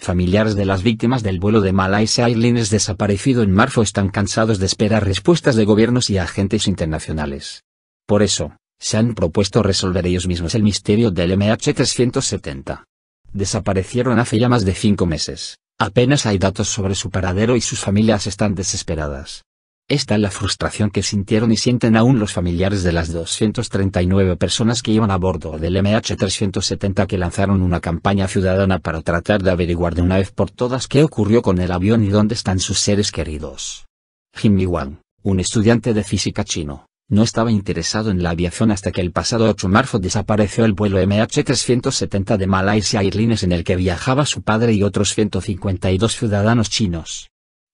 Familiares de las víctimas del vuelo de Malaysia Airlines desaparecido en marzo están cansados de esperar respuestas de gobiernos y agentes internacionales. Por eso, se han propuesto resolver ellos mismos el misterio del MH370. Desaparecieron hace ya más de cinco meses, apenas hay datos sobre su paradero y sus familias están desesperadas. Esta es la frustración que sintieron y sienten aún los familiares de las 239 personas que iban a bordo del MH370 que lanzaron una campaña ciudadana para tratar de averiguar de una vez por todas qué ocurrió con el avión y dónde están sus seres queridos. Jimmy Wang, un estudiante de física chino, no estaba interesado en la aviación hasta que el pasado 8 de marzo desapareció el vuelo MH370 de Malaysia Airlines en el que viajaba su padre y otros 152 ciudadanos chinos.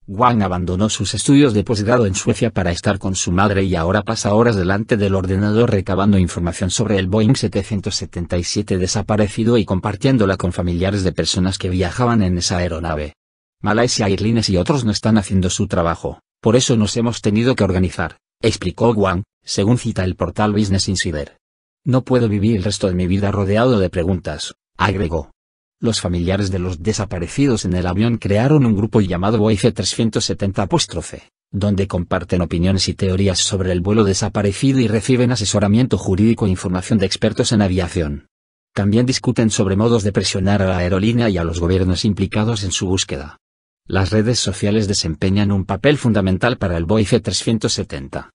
Wang abandonó sus estudios de posgrado en Suecia para estar con su madre y ahora pasa horas delante del ordenador recabando información sobre el Boeing 777 desaparecido y compartiéndola con familiares de personas que viajaban en esa aeronave. Malaysia Airlines y otros no están haciendo su trabajo, por eso nos hemos tenido que organizar, explicó Wang, según cita el portal Business Insider. No puedo vivir el resto de mi vida rodeado de preguntas, agregó. Los familiares de los desaparecidos en el avión crearon un grupo llamado Voice 370 donde comparten opiniones y teorías sobre el vuelo desaparecido y reciben asesoramiento jurídico e información de expertos en aviación. También discuten sobre modos de presionar a la aerolínea y a los gobiernos implicados en su búsqueda. Las redes sociales desempeñan un papel fundamental para el Voice 370.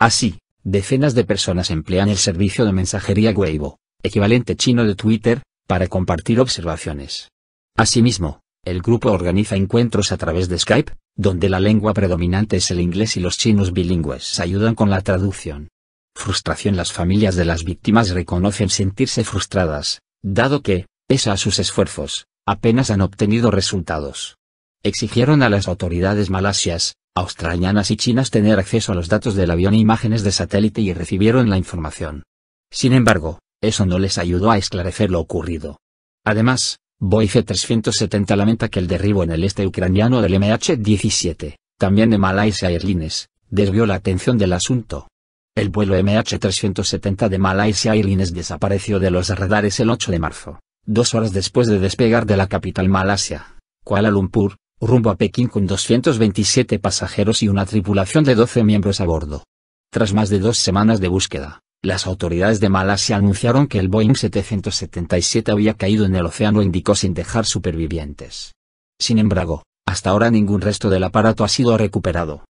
Así, decenas de personas emplean el servicio de mensajería Weibo, equivalente chino de Twitter, para compartir observaciones. Asimismo, el grupo organiza encuentros a través de Skype, donde la lengua predominante es el inglés y los chinos bilingües ayudan con la traducción. Frustración Las familias de las víctimas reconocen sentirse frustradas, dado que, pese a sus esfuerzos, apenas han obtenido resultados. Exigieron a las autoridades malasias, australianas y chinas tener acceso a los datos del avión e imágenes de satélite y recibieron la información. Sin embargo, eso no les ayudó a esclarecer lo ocurrido. Además, c 370 lamenta que el derribo en el este ucraniano del MH17, también de Malaysia Airlines, desvió la atención del asunto. El vuelo MH370 de Malaysia Airlines desapareció de los radares el 8 de marzo, dos horas después de despegar de la capital malasia, Kuala Lumpur, rumbo a Pekín con 227 pasajeros y una tripulación de 12 miembros a bordo. Tras más de dos semanas de búsqueda, las autoridades de Malasia anunciaron que el Boeing 777 había caído en el océano indicó sin dejar supervivientes. Sin embargo, hasta ahora ningún resto del aparato ha sido recuperado.